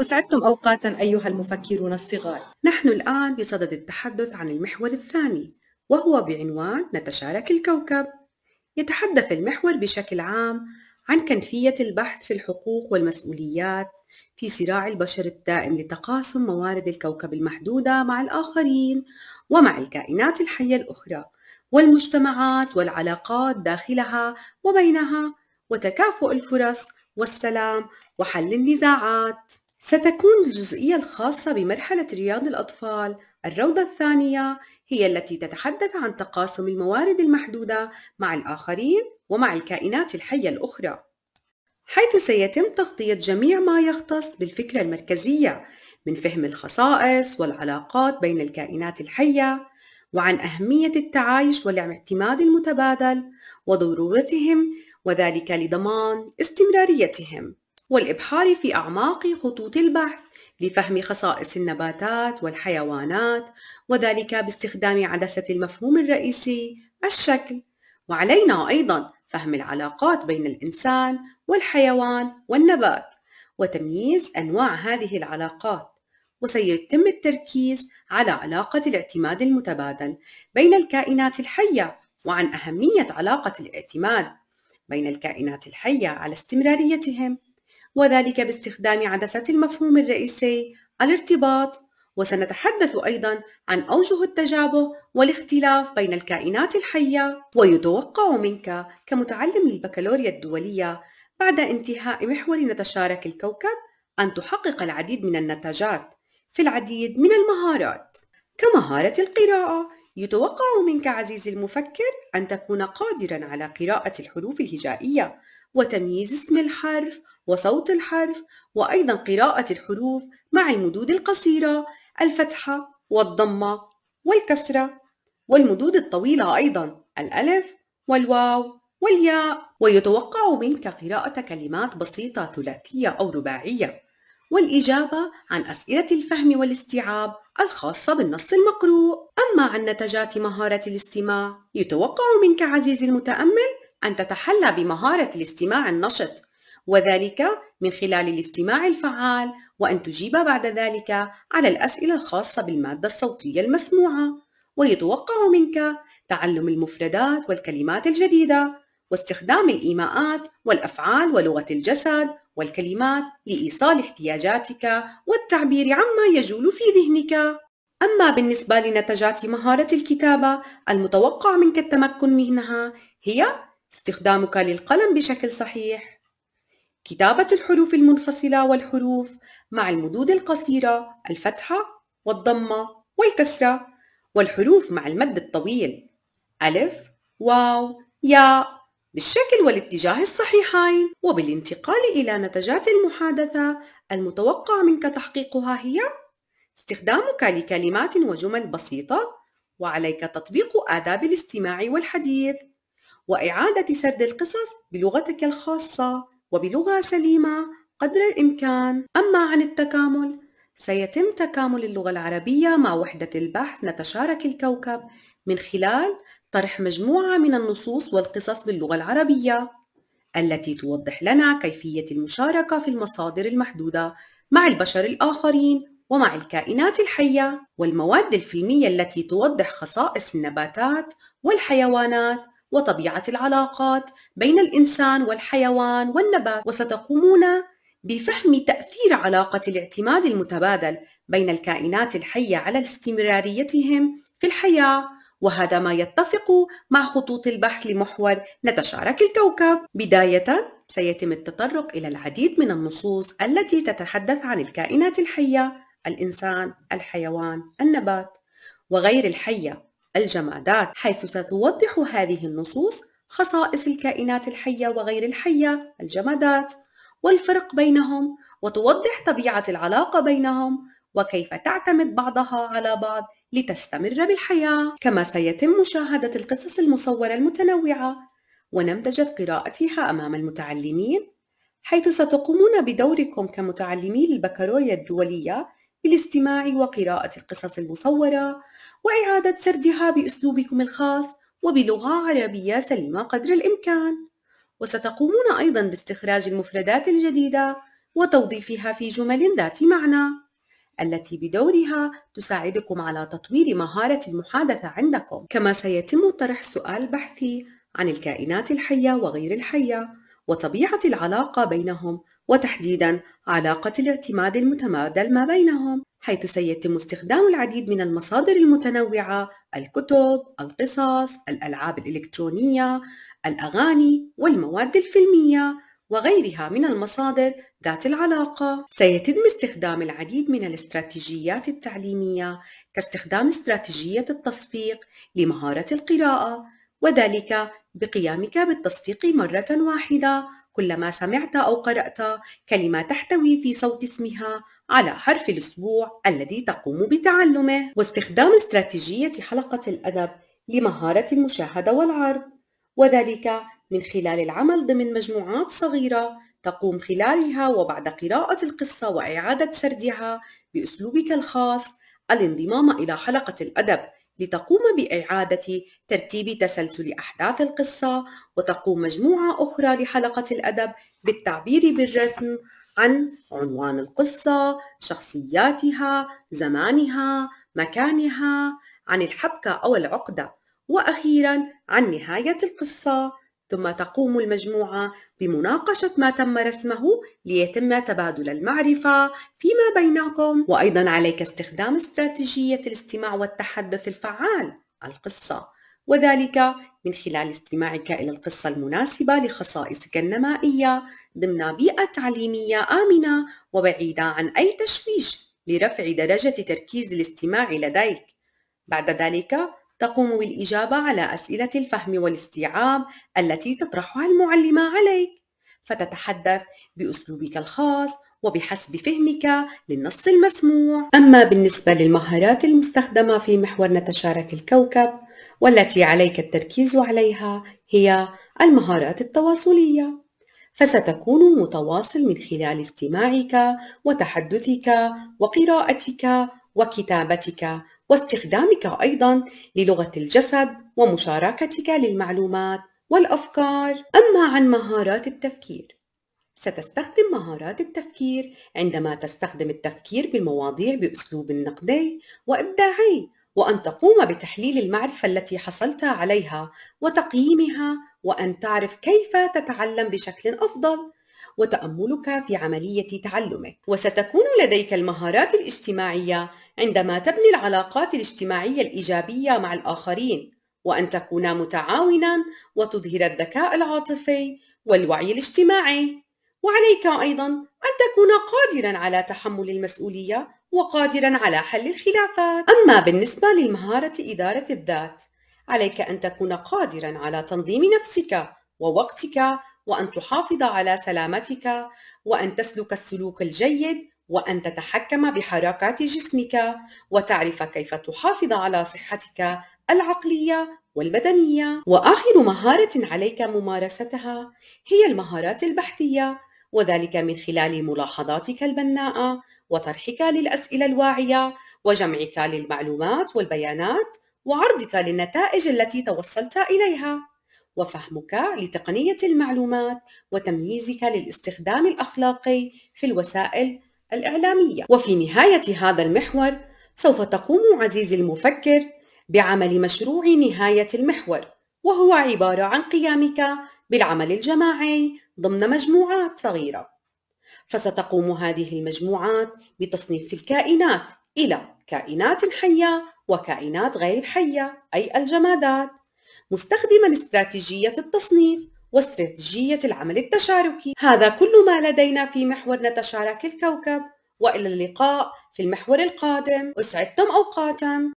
أسعدتم أوقاتا أيها المفكرون الصغار نحن الآن بصدد التحدث عن المحور الثاني وهو بعنوان نتشارك الكوكب يتحدث المحور بشكل عام عن كيفية البحث في الحقوق والمسؤوليات في صراع البشر الدائم لتقاسم موارد الكوكب المحدودة مع الآخرين ومع الكائنات الحية الأخرى والمجتمعات والعلاقات داخلها وبينها وتكافؤ الفرص والسلام وحل النزاعات ستكون الجزئية الخاصة بمرحلة رياض الأطفال الروضة الثانية هي التي تتحدث عن تقاسم الموارد المحدودة مع الآخرين ومع الكائنات الحية الأخرى حيث سيتم تغطية جميع ما يختص بالفكرة المركزية من فهم الخصائص والعلاقات بين الكائنات الحية وعن أهمية التعايش والاعتماد المتبادل وضرورتهم وذلك لضمان استمراريتهم والإبحار في أعماق خطوط البحث لفهم خصائص النباتات والحيوانات وذلك باستخدام عدسة المفهوم الرئيسي الشكل وعلينا أيضا فهم العلاقات بين الإنسان والحيوان والنبات وتمييز أنواع هذه العلاقات وسيتم التركيز على علاقة الاعتماد المتبادل بين الكائنات الحية وعن أهمية علاقة الاعتماد بين الكائنات الحية على استمراريتهم وذلك باستخدام عدسة المفهوم الرئيسي الارتباط وسنتحدث أيضا عن أوجه التشابه والاختلاف بين الكائنات الحية ويتوقع منك كمتعلم للبكالوريا الدولية بعد انتهاء محور نتشارك الكوكب أن تحقق العديد من النتاجات في العديد من المهارات كمهارة القراءة يتوقع منك عزيزي المفكر أن تكون قادرا على قراءة الحروف الهجائية وتمييز اسم الحرف وصوت الحرف وأيضا قراءة الحروف مع المدود القصيرة الفتحة والضمة والكسرة والمدود الطويلة أيضا الألف والواو والياء ويتوقع منك قراءة كلمات بسيطة ثلاثية أو رباعية والإجابة عن أسئلة الفهم والاستيعاب الخاصة بالنص المقروء أما عن نتجات مهارة الاستماع يتوقع منك عزيزي المتأمل أن تتحلى بمهارة الاستماع النشط وذلك من خلال الاستماع الفعال وأن تجيب بعد ذلك على الأسئلة الخاصة بالمادة الصوتية المسموعة ويتوقع منك تعلم المفردات والكلمات الجديدة واستخدام الإيماءات والأفعال ولغة الجسد والكلمات لإيصال احتياجاتك والتعبير عما يجول في ذهنك أما بالنسبة لنتجات مهارة الكتابة المتوقع منك التمكن منها هي استخدامك للقلم بشكل صحيح كتابة الحروف المنفصلة والحروف مع المدود القصيرة الفتحة والضمة والكسرة والحروف مع المد الطويل ألف واو ياء بالشكل والاتجاه الصحيحين وبالانتقال إلى نتجات المحادثة المتوقع منك تحقيقها هي استخدامك لكلمات وجمل بسيطة وعليك تطبيق آداب الاستماع والحديث وإعادة سرد القصص بلغتك الخاصة وبلغة سليمة قدر الإمكان أما عن التكامل سيتم تكامل اللغة العربية مع وحدة البحث نتشارك الكوكب من خلال طرح مجموعة من النصوص والقصص باللغة العربية التي توضح لنا كيفية المشاركة في المصادر المحدودة مع البشر الآخرين ومع الكائنات الحية والمواد الفيلمية التي توضح خصائص النباتات والحيوانات وطبيعة العلاقات بين الإنسان والحيوان والنبات وستقومون بفهم تأثير علاقة الاعتماد المتبادل بين الكائنات الحية على استمراريتهم في الحياة وهذا ما يتفق مع خطوط البحث لمحور نتشارك الكوكب بداية سيتم التطرق إلى العديد من النصوص التي تتحدث عن الكائنات الحية الإنسان، الحيوان، النبات وغير الحية الجمادات حيث ستوضح هذه النصوص خصائص الكائنات الحية وغير الحية الجمادات والفرق بينهم وتوضح طبيعة العلاقة بينهم وكيف تعتمد بعضها على بعض لتستمر بالحياة كما سيتم مشاهدة القصص المصورة المتنوعة ونمذجة قراءتها أمام المتعلمين حيث ستقومون بدوركم كمتعلمي البكالوريا الدولية بالاستماع وقراءة القصص المصورة وإعادة سردها بأسلوبكم الخاص وبلغة عربية سليمة قدر الإمكان وستقومون أيضا باستخراج المفردات الجديدة وتوظيفها في جمل ذات معنى التي بدورها تساعدكم على تطوير مهارة المحادثة عندكم كما سيتم طرح سؤال بحثي عن الكائنات الحية وغير الحية وطبيعة العلاقة بينهم وتحديدا علاقة الاعتماد المتبادل ما بينهم حيث سيتم استخدام العديد من المصادر المتنوعة الكتب، القصص، الألعاب الإلكترونية، الأغاني والمواد الفيلمية وغيرها من المصادر ذات العلاقة سيتم استخدام العديد من الاستراتيجيات التعليمية كاستخدام استراتيجية التصفيق لمهارة القراءة وذلك بقيامك بالتصفيق مرة واحدة كلما سمعت أو قرأت كلمة تحتوي في صوت اسمها على حرف الأسبوع الذي تقوم بتعلمه واستخدام استراتيجية حلقة الأدب لمهارة المشاهدة والعرض وذلك من خلال العمل ضمن مجموعات صغيرة تقوم خلالها وبعد قراءة القصة وإعادة سردها بأسلوبك الخاص الانضمام إلى حلقة الأدب لتقوم بإعادة ترتيب تسلسل أحداث القصة وتقوم مجموعة أخرى لحلقة الأدب بالتعبير بالرسم عن عنوان القصة، شخصياتها، زمانها، مكانها، عن الحبكة أو العقدة، وأخيراً عن نهاية القصة ثم تقوم المجموعة بمناقشة ما تم رسمه ليتم تبادل المعرفة فيما بينكم وأيضا عليك استخدام استراتيجية الاستماع والتحدث الفعال القصة وذلك من خلال استماعك إلى القصة المناسبة لخصائصك النمائية ضمن بيئة تعليمية آمنة وبعيدة عن أي تشويش لرفع درجة تركيز الاستماع لديك بعد ذلك تقوم بالإجابة على أسئلة الفهم والاستيعاب التي تطرحها المعلمة عليك فتتحدث بأسلوبك الخاص وبحسب فهمك للنص المسموع أما بالنسبة للمهارات المستخدمة في محور نتشارك الكوكب والتي عليك التركيز عليها هي المهارات التواصلية فستكون متواصل من خلال استماعك وتحدثك وقراءتك وكتابتك واستخدامك أيضا للغة الجسد ومشاركتك للمعلومات والأفكار أما عن مهارات التفكير ستستخدم مهارات التفكير عندما تستخدم التفكير بالمواضيع بأسلوب نقدي وإبداعي وأن تقوم بتحليل المعرفة التي حصلت عليها وتقييمها وأن تعرف كيف تتعلم بشكل أفضل وتأملك في عملية تعلمك وستكون لديك المهارات الاجتماعية عندما تبني العلاقات الاجتماعية الإيجابية مع الآخرين وأن تكون متعاونا وتظهر الذكاء العاطفي والوعي الاجتماعي وعليك أيضا أن تكون قادرا على تحمل المسؤولية وقادرا على حل الخلافات أما بالنسبة للمهارة إدارة الذات عليك أن تكون قادرا على تنظيم نفسك ووقتك وأن تحافظ على سلامتك وأن تسلك السلوك الجيد وأن تتحكم بحركات جسمك وتعرف كيف تحافظ على صحتك العقلية والبدنية وآخر مهارة عليك ممارستها هي المهارات البحثية وذلك من خلال ملاحظاتك البناءة وطرحك للأسئلة الواعية وجمعك للمعلومات والبيانات وعرضك للنتائج التي توصلت إليها وفهمك لتقنية المعلومات وتمييزك للاستخدام الأخلاقي في الوسائل الإعلامية وفي نهاية هذا المحور سوف تقوم عزيزي المفكر بعمل مشروع نهاية المحور وهو عبارة عن قيامك بالعمل الجماعي ضمن مجموعات صغيرة فستقوم هذه المجموعات بتصنيف الكائنات إلى كائنات حية وكائنات غير حية أي الجمادات مستخدما استراتيجية التصنيف واستراتيجية العمل التشاركي هذا كل ما لدينا في محور نتشارك الكوكب وإلى اللقاء في المحور القادم أسعدتم أوقاتاً